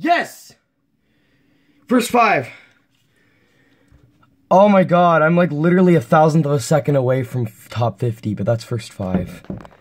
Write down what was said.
Yes! Verse 5. Oh my god, I'm like literally a thousandth of a second away from top 50, but that's first 5.